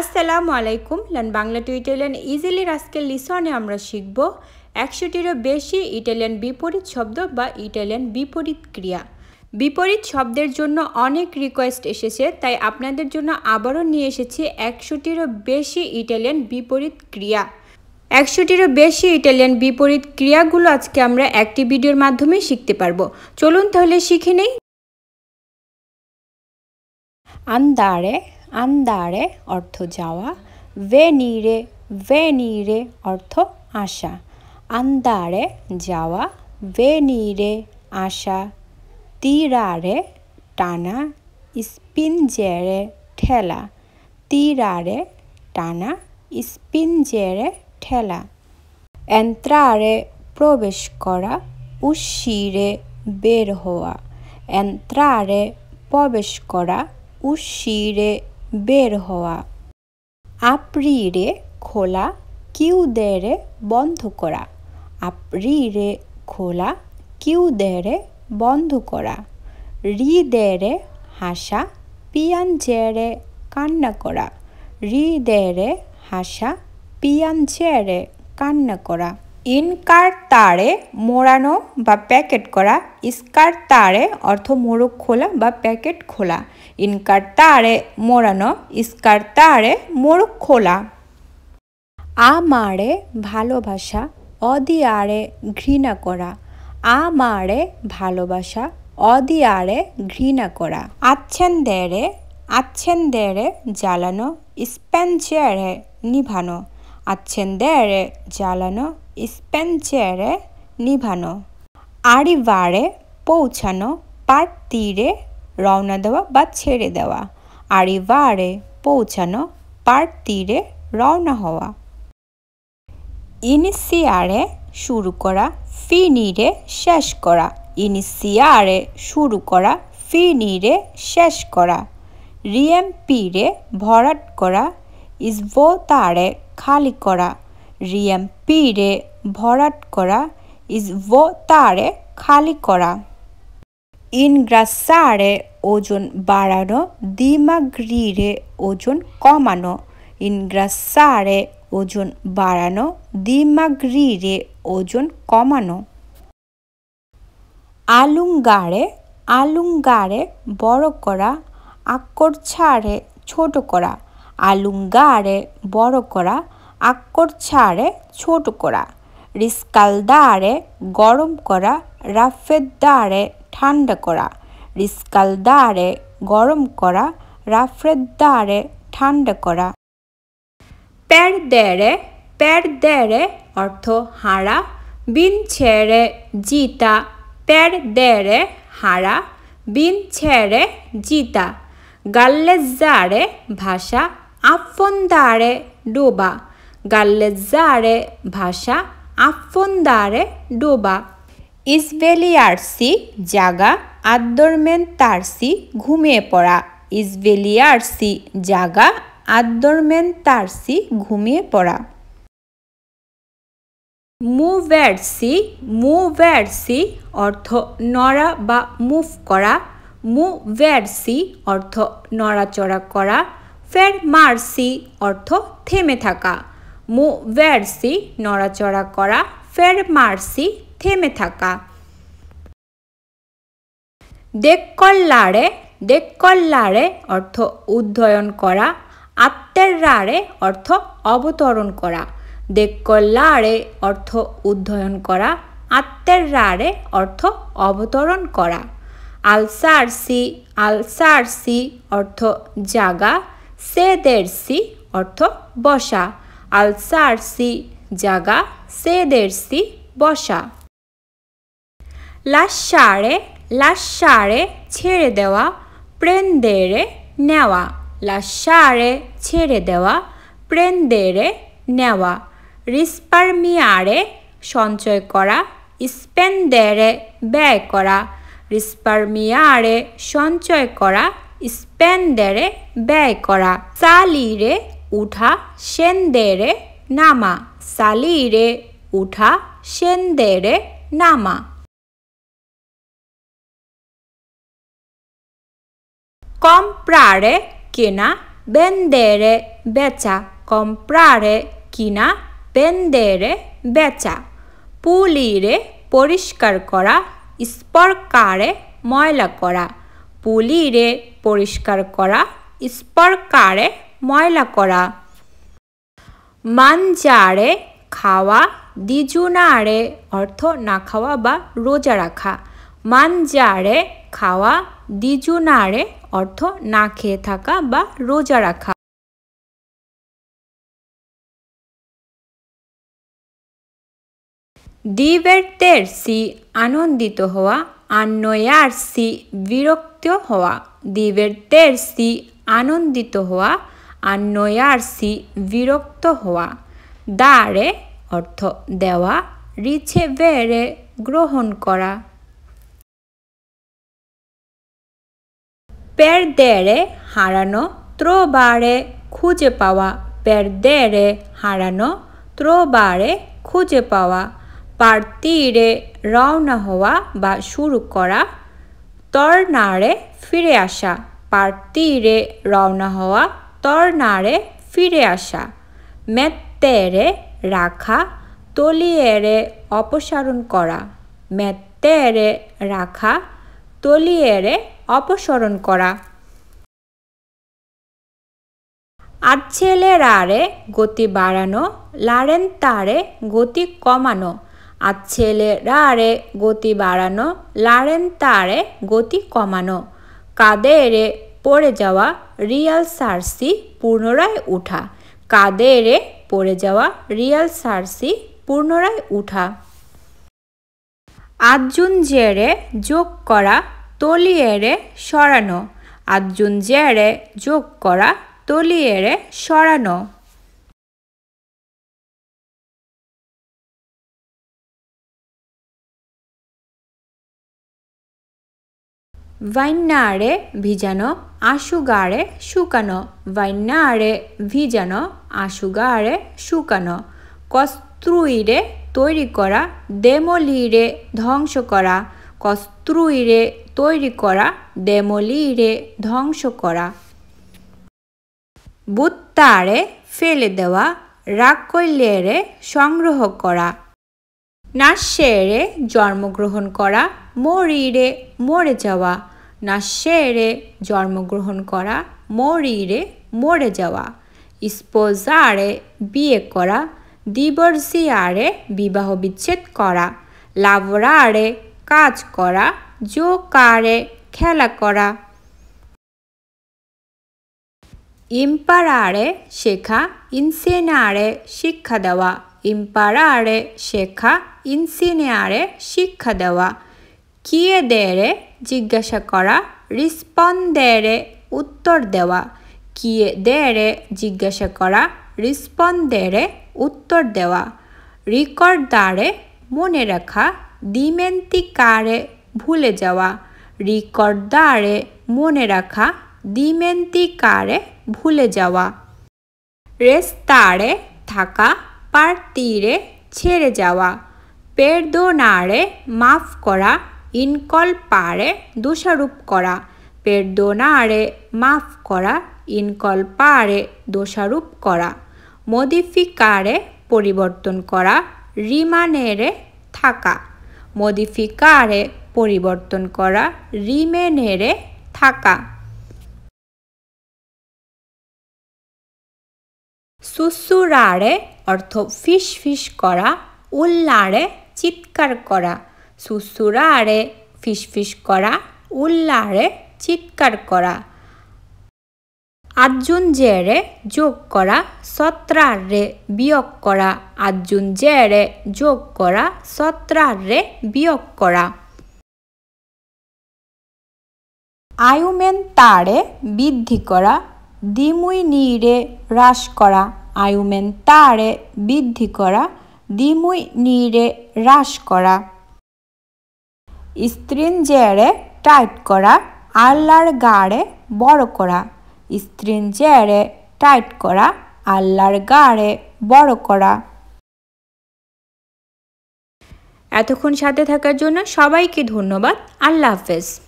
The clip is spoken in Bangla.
আসসালামু আলাইকুম লান বাংলা টু ইটালিয়ান ইজিলির রাস্কেল লিসনে আমরা শিখব একশোটিরও বেশি ইটালিয়ান বিপরীত শব্দ বা ইটালিয়ান বিপরীত ক্রিয়া বিপরীত শব্দের জন্য অনেক রিকোয়েস্ট এসেছে তাই আপনাদের জন্য আবারও নিয়ে এসেছি একশোটিরও বেশি ইটালিয়ান বিপরীত ক্রিয়া একশোটিরও বেশি ইটালিয়ান বিপরীত ক্রিয়াগুলো আজকে আমরা একটি ভিডিওর মাধ্যমে শিখতে পারবো চলুন তাহলে শিখে নেই আন্দারে আন্দারে অর্থ যাওয়া ভেনিরে ভেনিরে অর্থ আসা আন্দারে যাওয়া ভেনিরে আসা তীরারে টানা স্পিনজেরে ঠেলা তীরারে টানা স্পিনজেরে ঠেলা এন্ত্রারে প্রবেশ করা উশিরে বের হওয়া এন্ত্রারে প্রবেশ করা উশিরে বের হওয়া রে খোলা কিউ দেরে বন্ধ করা রে খোলা কিউ দেরে বন্ধ করা দেরে হাসা চেয়ারে কান্না করা দেরে হাসা চেয়ারে কান্না করা ইনকার তারে মোড়ানো বা প্যাকেট করা ইস্কার তারে অর্থ মোড়ক খোলা বা প্যাকেট খোলা ইনকারতারে মোড়ানো ইস্কার্তারে মোড় খোলা আমারে ভালোবাসা অদিয়ারে ঘৃণা করা আমারে ভালোবাসা অদিয়ারে ঘৃণা করা আচ্ছেন আচ্ছেন আচ্ছেন্দেরে জ্বালানো চেয়ারে নিভানো আচ্ছেন্দেরে জ্বালানো চেয়ারে নিভানো আড়িবারে পৌঁছানো পার তীরে রওনা দেওয়া বা ছেড়ে দেওয়া আরে পৌঁছানো তীরে রওনা হওয়া ইনিসিয়ারে শুরু করা ফিনিরে শেষ করা ইনিসিয়ারে শুরু করা ফিনিরে শেষ করা রিএমপিরে ভরাট করা তারে খালি করা রিএমপিরে ভরাট করা তারে খালি করা ইনগ্রাসারে ওজন বাড়ানো দিমাগ্রিরে ওজন কমানো ইনগ্রাসারে ওজন বাড়ানো দিমাগ্রিরে ওজন কমানো আলুঙ্গারে আলুঙ্গারে বড় করা আক্কর ছাড়ে ছোট করা আলুঙ্গারে বড় করা আক্কর ছাড়ে ছোট করা রিস্কালদারে গরম করা রাফেদারে ঠান্ডা করা রিস্কালদারে গরম করা রাফ্রেদারে ঠান্ডা করা প্যার দেড়ে প্যার দেড়ে অর্থ হাড়া বিন ছেড়ে জিতা প্যার দেড়ে হাড়া বিন ছেড়ে জিতা গাল্লেজারে ভাষা আফন্দারে ডোবা গাল্লেজারে ভাষা আফন্দারে ডোবা ইসবেলিয়ার্সি জাগা আদ্দরমেন তারসি ঘুমিয়ে পড়া ইসবেলিয়ার্সি জাগা আদ্দরমেন তারসি ঘুমিয়ে পড়া মুভ্যার্সি মুভ্যার্সি অর্থ নড়া বা মুভ করা মুভ্যার্সি অর্থ নড়াচড়া করা ফের মার্সি অর্থ থেমে থাকা মুভ্যার্সি নড়াচড়া করা ফের মার্সি থেমে থাকা দেককল্লাড়ে দেককল্লাড়ে অর্থ উদ্ধয়ন করা আত্মের রাড়ে অর্থ অবতরণ করা দেককল্লাড়ে অর্থ উদ্ধয়ন করা আত্মের রাড়ে অর্থ অবতরণ করা আলসারসি আলসারসি অর্থ জাগা সেদেরসি অর্থ বসা আলসারসি জাগা সেদেরসি বসা lasciare lasciare ছেড়ে দেওয়া prendere নেওয়া lasciare ছেড়ে দেওয়া prendere নেওয়া risparmiare সঞ্চয় করা spendere ব্যয় করা risparmiare সঞ্চয় করা spendere ব্যয় করা salire উঠা scendere নামা salire উঠা scendere নামা comprare, china, vendere, beca, comprare, china, vendere, beca, pulire, পরিষ্কার করা স্পর্কারে ময়লা করা পুলিরে পরিষ্কার করা স্পর্কারে ময়লা করা মানজারে খাওয়া দিজুনারে অর্থ না খাওয়া বা রোজা রাখা মানজারে খাওয়া দিজুনারে অর্থ না খেয়ে থাকা বা রোজা রাখা সি আনন্দিত হওয়া সি বিরক্ত হওয়া সি আনন্দিত হওয়া সি বিরক্ত হওয়া দাঁড়ে অর্থ দেওয়া রিছে বেড়ে গ্রহণ করা পেরদেরে হারানো trovare খুঁজে পাওয়া পেরদেরে হারানো trovare খুঁজে পাওয়া পার্তিরে রওনা হওয়া বা শুরু করা তরনারে ফিরে আসা পার্তিরে রওনা হওয়া তরনারে ফিরে আসা মেত্তেরে রাখা তলিয়েরে অপসারণ করা মেত্তেরে রাখা তলিয়েরে অপসরণ করা আচ্ছেলে রারে গতি বাড়ানো লারেন তারে গতি কমানো আচ্ছেলে রারে গতি বাড়ানো লারেন তারে গতি কমানো কাদেরে পড়ে যাওয়া রিয়াল সার্সি পুনরায় উঠা কাদেরে পড়ে যাওয়া রিয়াল সার্সি পুনরায় উঠা আজুন জেরে যোগ করা তলিয়েরে সরানো আদজুন জেরে যোগ করা তলিয়েরে সরানো ভাইনারে ভিজানো আশুগারে শুকানো ভাইনারে ভিজানো আশুগারে শুকানো কস্ত্রুইরে তৈরি করা দেমলিরে ধ্বংস করা কস্ত্রুইরে তৈরি করা দেমলিরে ধ্বংস করা বুত্তারে ফেলে দেওয়া রাকৈলেরে সংগ্রহ করা নাশেরে জন্মগ্রহণ করা মরিরে মরে যাওয়া নাশেরে জন্মগ্রহণ করা মরিরে মরে যাওয়া স্পোজারে বিয়ে করা দিবর্সিয়ারে বিবাহ বিচ্ছেদ করা লাভরারে কাজ করা জো কারে খেলা করা ইম্পারারে শেখা ইনসেনারে শিক্ষা দেওয়া ইম্পারারে শেখা ইনসিনিয়ারে শিক্ষা দেওয়া কিয়ে দেরে জিজ্ঞাসা করা রিসপন্দেরে উত্তর দেওয়া কিয়ে দেরে জিজ্ঞাসা করা রিসপন্দেরে উত্তর দেওয়া রিকর্ডারে মনে রাখা দিমেন্তিকারে ভুলে যাওয়া রিকর্দারে মনে রাখা দিমেন্তিকারে ভুলে যাওয়া রেস্তারে থাকা পার্টিরে ছেড়ে যাওয়া পেরদোনারে মাফ করা ইনকল পারে দোষারোপ করা পেরদোনারে মাফ করা ইনকল পারে দোষারোপ করা মডিফিকারে পরিবর্তন করা রিমানেরে থাকা মডিফিকারে পরিবর্তন করা রিমেনেরে থাকা সুসুরারে অর্থ ফিস ফিস করা উল্লারে চিৎকার করা সুসুরারে ফিস ফিস করা উল্লারে চিৎকার করা আটজন জেরে যোগ করা সত্রার রে বিয়োগ করা আটজন জেরে যোগ করা সত্রার রে বিয়োগ করা আয়ুমেন তারে বৃদ্ধি করা দিমুই নিরে হ্রাস করা আয়ুমেন তারে বৃদ্ধি করা দিমুই নিরে হ্রাস করা স্ত্রিন জেরে টাইট করা আল্লার গাড়ে বড় করা স্ট্রিঞ্জারে টাইট করা আর গাড়ে বড় করা এতক্ষণ সাথে থাকার জন্য সবাইকে ধন্যবাদ আল্লাহ হাফেজ